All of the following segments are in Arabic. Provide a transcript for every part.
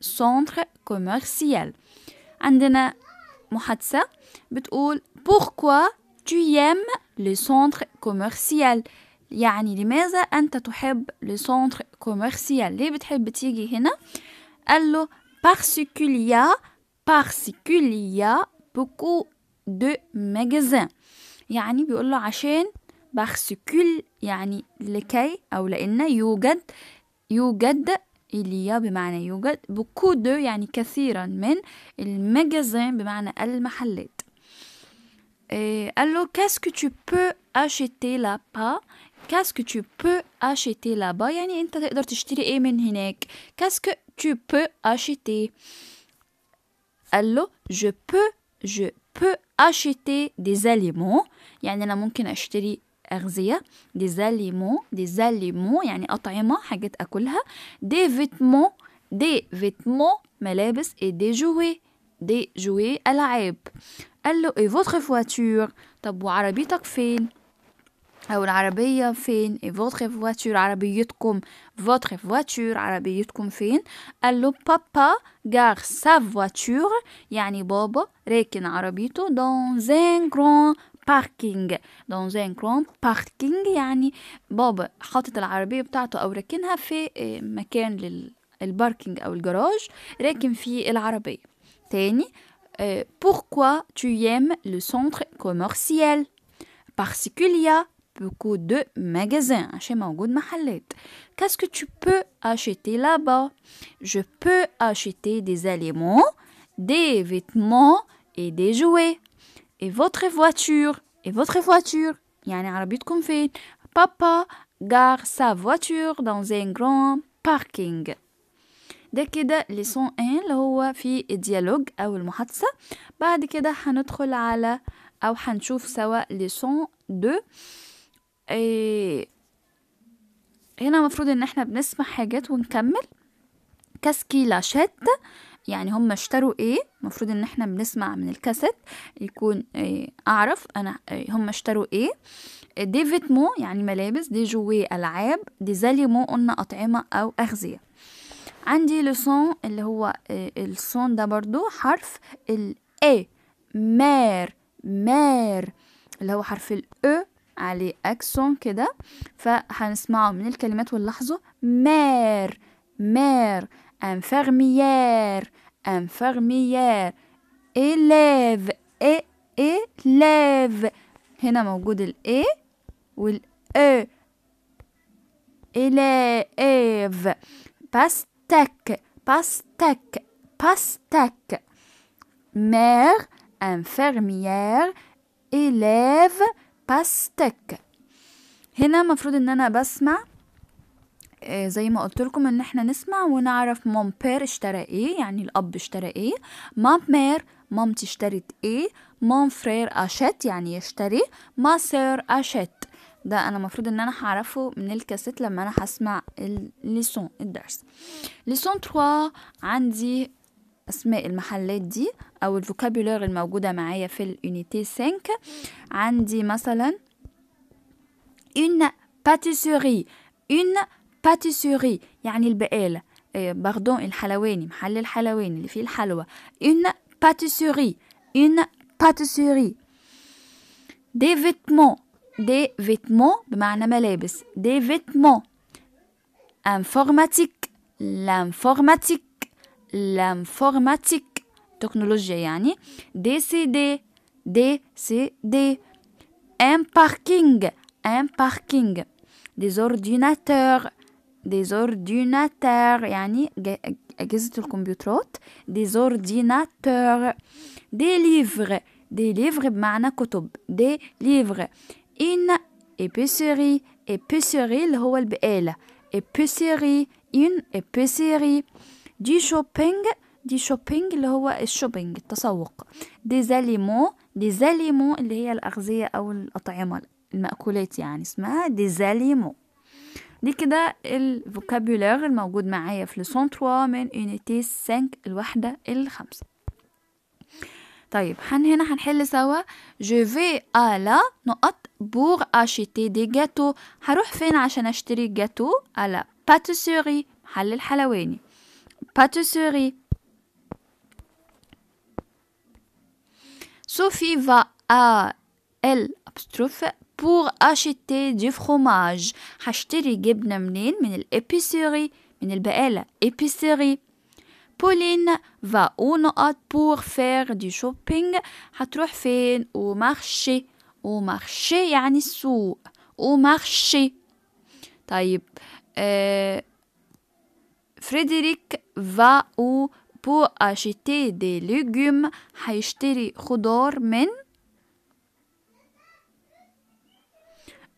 سونتر كوميرسيال عندنا محادثة بتقول بوركوا tu aimes le centre commercial يعني لماذا أنت تحب le سونتر commercial ليه بتحب تيجي هنا قال له parce qu'il بوكو دو parce يعني بيقول له عشان parce يعني لكي أو لأن يوجد يوجد إليا بمعنى يوجد دو يعني كثيرا من المجازين بمعنى المحلات إيه قال له كاسكو tu peux acheter là-bas كاسكو tu peux acheter là-bas يعني انت تقدر تشتري ايه من هناك كاسكو tu peux acheter قال له je peux je peux acheter des aliments يعني انا ممكن اشتري أغذية دي زاليمو دي زاليمو يعني أطعمة حاجات أكلها دي فيتمو دي فيتمو ملابس اي دي جوي دي جوي ألعاب قال له اي فوتخ فواتور طب وعربيتك فين أو العربية فين اي فوتخ فواتور عربيتكم فوتخ فواتور عربيتكم فين قال له بابا جار سا فواتور يعني بابا راكن عربيته دون زين كرون parking dans un grand parking يعني بابا حاطط العربية بتاعته أو راكنها في مكان للباركينج أو الجراج راكن فيه العربية تاني pourquoi tu aimes le centre commercial Parce qu'il y a beaucoup de magasins. Qu'est-ce que tu peux acheter là-bas Je peux acheter des aliments, des vêtements et des jouets et votre voiture et votre voiture يعني عربيتكم فين بابا gare sa voiture dans un grand parking ده كده لسون ان اللي هو في الديالوج او المحادثه بعد كده هندخل على او هنشوف سوا لسون 2 هنا المفروض ان احنا بنسمع حاجات ونكمل يعني هم اشتروا ايه المفروض ان احنا بنسمع من الكاسيت يكون ايه اعرف انا ايه هم اشتروا ايه دي فيتمو يعني ملابس دي جوي العاب دي زاليمو قلنا اطعمه او اغذيه عندي لسون اللي هو ايه الصون ده برضو حرف ال اي مار مار اللي هو حرف ال او e، عليه اكسون كده فهنسمعه من الكلمات ونلاحظه مار مار infirmière, infirmière élève إيه élève هنا موجود الإي والإي élève pastèque pastèque pastèque mère infirmière élève pastèque هنا المفروض ان انا بسمع آه، زي ما قلت لكم ان احنا نسمع ونعرف مام بير اشترى ايه يعني الاب اشترى ايه مام مير مامتي اشترت ايه مام فرير اشت يعني يشتري ما سير اشت ده انا المفروض ان انا هعرفه من الكاسيت لما انا هسمع الليسون الدرس ليسون 3 عندي اسماء المحلات دي او الفوكابولير الموجوده معايا في اليونيتي 5 عندي مثلا une pâtisserie une pâtisserie يعني البقالة باردون الحلواني محل الحلواني اللي une pâtisserie une pâtisserie des vêtements des vêtements بمعنى ملابس des vêtements informatique l'informatique l'informatique تكنولوجيا يعني des CD des CD un parking un parking des ordinateurs des ordinateurs يعني أجهزة الكمبيوترات des ordinateurs des livres des livres بمعنى كتب des livres une épicerie épicerie اللي هو البقالة épicerie une épicerie du shopping دي شوبينج اللي هو الشوبينج التسوق دي زاليمو دي زاليمو اللي هي الأغذية أو الأطعمة المأكولات يعني اسمها دي زاليمو دي كده الفوكابولير الموجود معايا في لسون 3 من اونيتي 5 الوحدة الخامسة طيب حن هنا هنحل سوا جو في على نقط بور اشيتي دي جاتو هروح فين عشان اشتري جاتو على باتيسوري محل الحلواني باتيسوري صوفي ا ال ابستروف pour acheter du fromage. acheter gibna mnin min l'épicerie, min épicerie. Pauline va au Noat pour faire du shopping. Hatrouh fin au marché. Au marché, yani sou. Au marché. Taïp. Euh, Frédéric va au pour acheter des légumes. Hachterie, khudor min.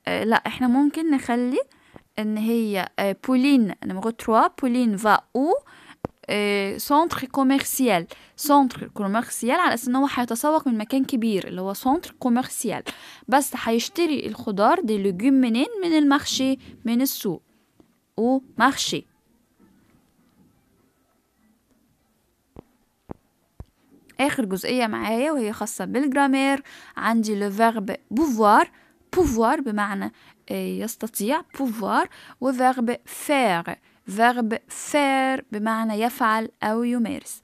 آه، لا احنا ممكن نخلي ان هي آه، بولين نمرو 3 بولين فا او سنتر كوميرسيال سنتر كوميرسيال على اساس ان هو هيتسوق من مكان كبير اللي هو سنتر كوميرسيال بس هيشتري الخضار دي لوجوم منين من المارشي من السوق او مارشي اخر جزئيه معايا وهي خاصه بالجرامير عندي لو فيرب بوفوار pouvoir بمعنى يستطيع pouvoir verbe faire verbe faire بمعنى يفعل أو يمارس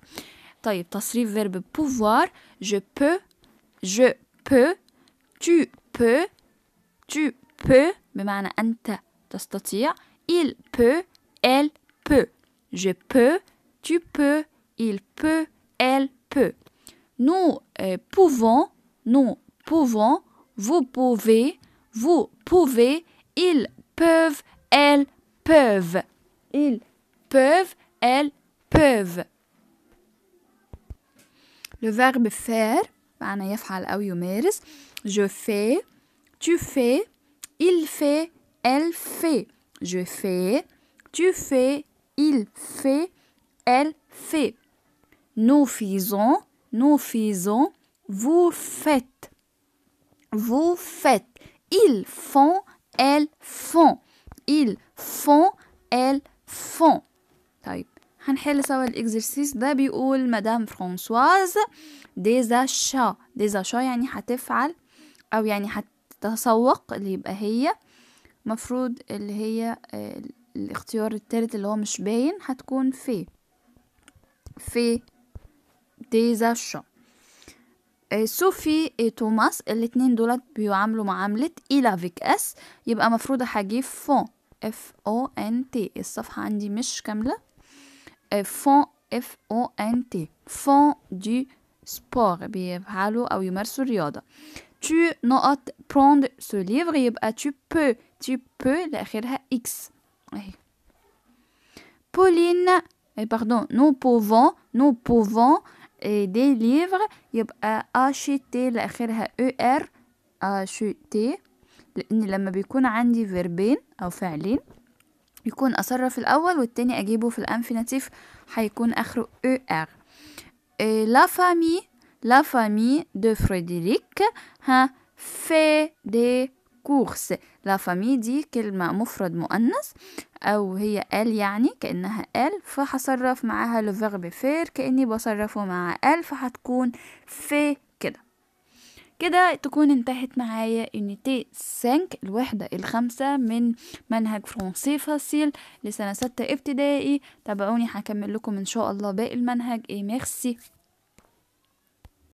طيب تصريف verbe pouvoir je peux je peux tu peux tu peux بمعنى أنت تستطيع il peut elle peut je peux tu peux il peut elle peut nous euh, pouvons nous pouvons vous pouvez, vous pouvez, ils peuvent, elles peuvent. Ils peuvent, elles peuvent. Le verbe faire, je fais, tu fais, il fait, elle fait. Je fais, tu fais, il fait, elle fait. Nous faisons, nous faisons, vous faites vous faites. Ils font, elles font. Ils font, elles font. طيب هنحل سوا الاكزرسيس ده بيقول مدام فرانسواز ديزاشا ديزاشا يعني هتفعل او يعني هتتسوق اللي يبقى هي مفروض اللي هي آه، الاختيار التالت اللي هو مش باين هتكون في في ديزاشا آه، سوفي إيه، توماس الاتنين دولت بيعاملوا معاملة e إلى فيك اس يبقى مفروض هجيب فون اف او ان تي الصفحة عندي مش كاملة آه، فون اف او ان تي فون دي سبور بيفعلوا أو يمارسوا الرياضة tu نقط بروند سو ليفغ يبقى tu peux tu peux لآخرها اكس اهي بولين باردون نو بوفون نو بوفون دي ليفر يبقى تي لآخرها اشي تي لأن لما بيكون عندي فيربين أو فعلين يكون أصرف الأول والتاني أجيبه في الانفينيتيف هيكون آخره ار لا فامي لا فامي دو فريدريك ها في دي كورس لا فامي دي كلمة مفرد مؤنث أو هي قال يعني كأنها قال فهصرف معاها لو فيرب فير كأني بصرفه مع قال فهتكون في كده كده تكون انتهت معايا يونيتي 5 الوحدة الخامسة من منهج فرنسي فاصيل لسنة ستة ابتدائي تابعوني هكمل لكم ان شاء الله باقي المنهج ايه ميرسي